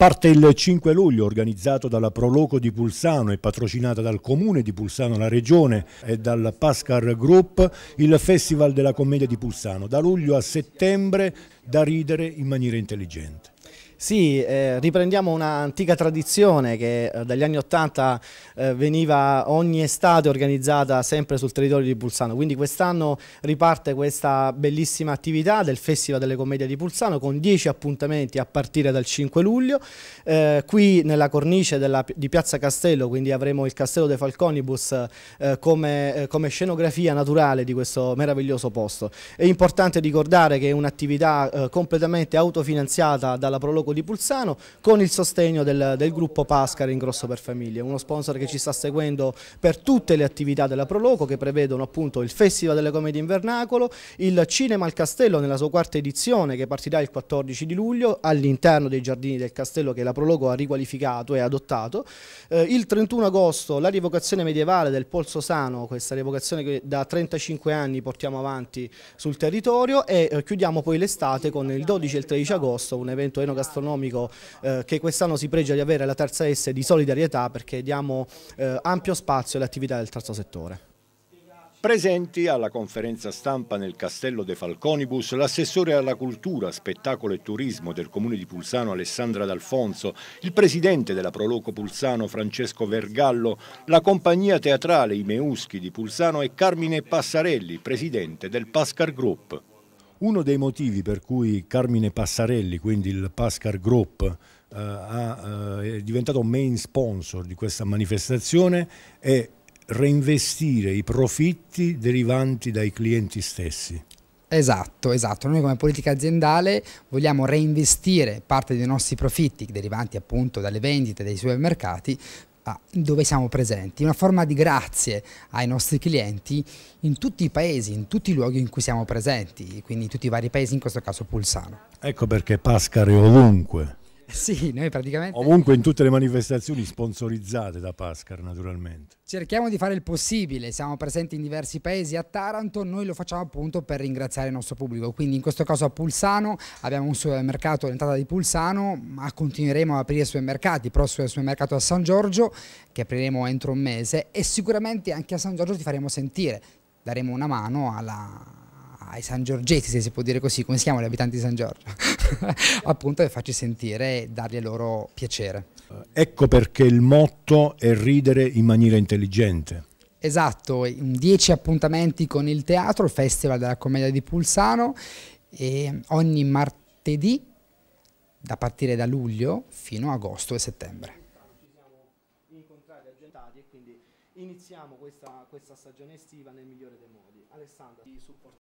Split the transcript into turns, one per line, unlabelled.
Parte il 5 luglio, organizzato dalla Proloco di Pulsano e patrocinata dal Comune di Pulsano, la Regione e dal Pascar Group, il Festival della Commedia
di Pulsano. Da luglio a settembre da ridere in maniera intelligente. Sì, eh, riprendiamo un'antica tradizione che eh, dagli anni Ottanta eh, veniva ogni estate organizzata sempre sul territorio di Pulsano, quindi quest'anno riparte questa bellissima attività del Festival delle Commedie di Pulsano con 10 appuntamenti a partire dal 5 luglio, eh, qui nella cornice della, di Piazza Castello, quindi avremo il Castello dei Falconibus eh, come, eh, come scenografia naturale di questo meraviglioso posto. È importante ricordare che è un'attività completamente autofinanziata dalla Prologo Borgo di Pulsano con il sostegno del, del gruppo Pascar Ingrosso per Famiglie, uno sponsor che ci sta seguendo per tutte le attività della Proloco che prevedono appunto il Festival delle Comedie Invernacolo, il Cinema al Castello nella sua quarta edizione che partirà il 14 di luglio all'interno dei giardini del castello che la Proloco ha riqualificato e adottato, eh, il 31 agosto la rievocazione medievale del Polso Sano, questa rievocazione che da 35 anni portiamo avanti sul territorio e eh, chiudiamo poi l'estate con il 12 e il 13 agosto un evento enogastronomico economico eh, che quest'anno si pregia di avere la terza S di solidarietà perché diamo eh, ampio spazio alle attività del terzo settore.
Presenti alla conferenza stampa nel Castello De Falconibus l'assessore alla cultura, spettacolo e turismo del comune di Pulsano Alessandra D'Alfonso, il presidente della Proloco Pulsano Francesco Vergallo, la compagnia teatrale I Meuschi di Pulsano e Carmine Passarelli, presidente del Pascar Group. Uno dei motivi per cui Carmine Passarelli, quindi il Pascar Group, eh, ha, eh, è diventato main sponsor di questa manifestazione è reinvestire i profitti derivanti dai clienti stessi.
Esatto, esatto. Noi come politica aziendale vogliamo reinvestire parte dei nostri profitti derivanti appunto dalle vendite dei supermercati Ah, dove siamo presenti, una forma di grazie ai nostri clienti in tutti i paesi, in tutti i luoghi in cui siamo presenti, quindi in tutti i vari paesi, in questo caso Pulsano.
Ecco perché Pascari ovunque.
Sì, noi praticamente... Ovunque
in tutte le manifestazioni sponsorizzate da Pascar, naturalmente.
Cerchiamo di fare il possibile, siamo presenti in diversi paesi a Taranto, noi lo facciamo appunto per ringraziare il nostro pubblico, quindi in questo caso a Pulsano abbiamo un supermercato all'entrata di Pulsano, ma continueremo ad aprire i supermercati, il prossimo supermercato a San Giorgio, che apriremo entro un mese, e sicuramente anche a San Giorgio ti faremo sentire, daremo una mano alla ai San Giorgetti, se si può dire così, come si chiamano gli abitanti di San Giorgio, appunto per farci sentire e dargli il loro piacere.
Eh, ecco perché il motto è ridere in maniera intelligente.
Esatto, 10 mm, appuntamenti con il teatro, il Festival della Commedia di Pulsano e ogni martedì da partire da luglio fino a agosto e settembre. Ci siamo incontrati agentati
e quindi iniziamo questa, questa stagione estiva nel migliore dei modi. Alessandra, ti supporto.